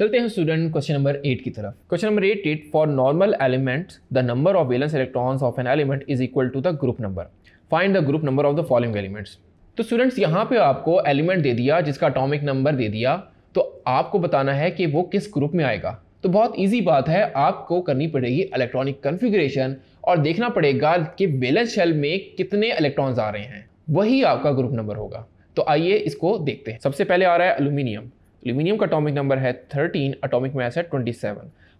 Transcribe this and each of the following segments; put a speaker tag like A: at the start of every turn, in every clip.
A: चलते हैं student question number eight की तरफ question number eight eight for normal element the number of valence electrons of an element is equal to the group number find the group number of the following elements तो students यहाँ पे आपको element दे दिया जिसका atomic number दे दिया तो आपको बताना है कि वो किस ग्रुप में आएगा तो बहुत ईजी बात है आपको करनी पड़ेगी इलेक्ट्रॉनिक कन्फिग्रेशन और देखना पड़ेगा कि वेलेंस शेल में कितने इलेक्ट्रॉन्स आ रहे हैं वही आपका ग्रुप नंबर होगा तो आइए इसको देखते हैं सबसे पहले आ रहा है अलूमिनियम एल्यूमिनियम का अटोमिक नंबर है 13 अटोमिक मास है 27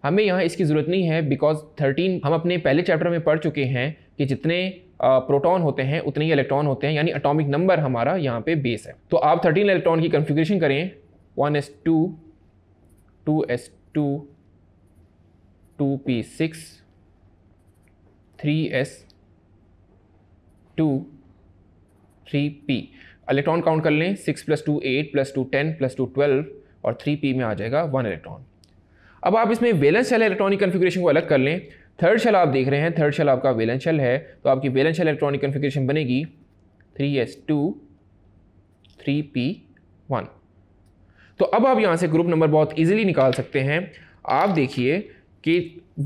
A: हमें यहाँ इसकी ज़रूरत नहीं है बिकॉज 13 हम अपने पहले चैप्टर में पढ़ चुके हैं कि जितने प्रोटॉन होते हैं उतने ही इलेक्ट्रॉन होते हैं यानी अटोमिक नंबर हमारा यहाँ पे बेस है तो आप 13 इलेक्ट्रॉन की कन्फिग्रेशन करें one s three s two three p electron count कर लें six plus two eight plus two ten plus two twelve और थ्री पी में आ जाएगा वन इलेक्ट्रॉन अब आप इसमें वेलेंस शेल इलेक्ट्रॉनिक कन्फिग्रेशन को अलग कर लें थर्ड शेल आप देख रहे हैं थर्ड शेल आपका वेलेंस शेल है तो आपकी वेलेंस शेल इलेक्ट्रॉनिक कन्फिग्रेशन बनेगी three s two three p one तो अब आप यहाँ से ग्रुप नंबर बहुत ईजिली निकाल सकते हैं आप देखिए कि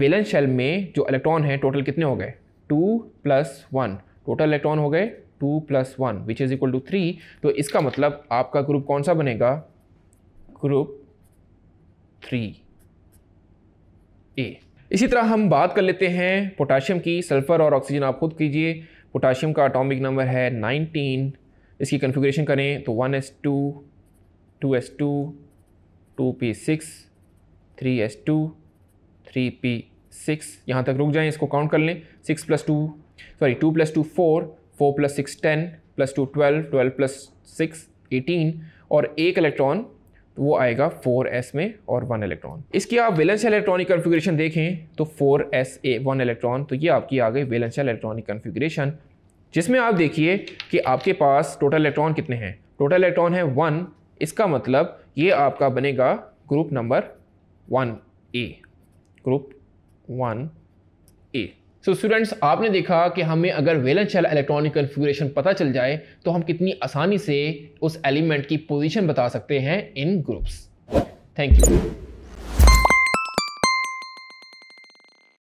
A: वेलेंस शेल में जो इलेक्ट्रॉन है टोटल कितने हो गए two plus one total electron हो गए two plus one which is equal to three तो इसका मतलब आपका ग्रुप कौन सा बनेगा ग्रुप थ्री ए इसी तरह हम बात कर लेते हैं पोटाशियम की सल्फ़र और ऑक्सीजन आप खुद कीजिए पोटाशियम का अटोमिक नंबर है नाइनटीन इसकी कन्फिग्रेशन करें तो one s s two two two two p six three s two three p six यहाँ तक रुक जाएं इसको काउंट कर लें six plus two sorry two plus two four four plus six ten plus two twelve twelve plus six eighteen और एक electron तो वो आएगा फोर एस में और वन इलेक्ट्रॉन इसकी आप वेलेंस इलेक्ट्रॉनिक कन्फिग्रेशन देखें तो four s a one electron तो ये आपकी आ गई वेलेंस इलेक्ट्रॉनिक कन्फिग्रेशन जिसमें आप देखिए कि आपके पास टोटल इलेक्ट्रॉन कितने हैं टोटल इलेक्ट्रॉन है वन इसका मतलब ये आपका बनेगा group number one A group one A so students आपने देखा कि हमें अगर वेलन शेल इलेक्ट्रॉनिक कन्फिग्रेशन पता चल जाए तो हम कितनी आसानी से उस एलिमेंट की पोजीशन बता सकते हैं इन ग्रुप्स थैंक यू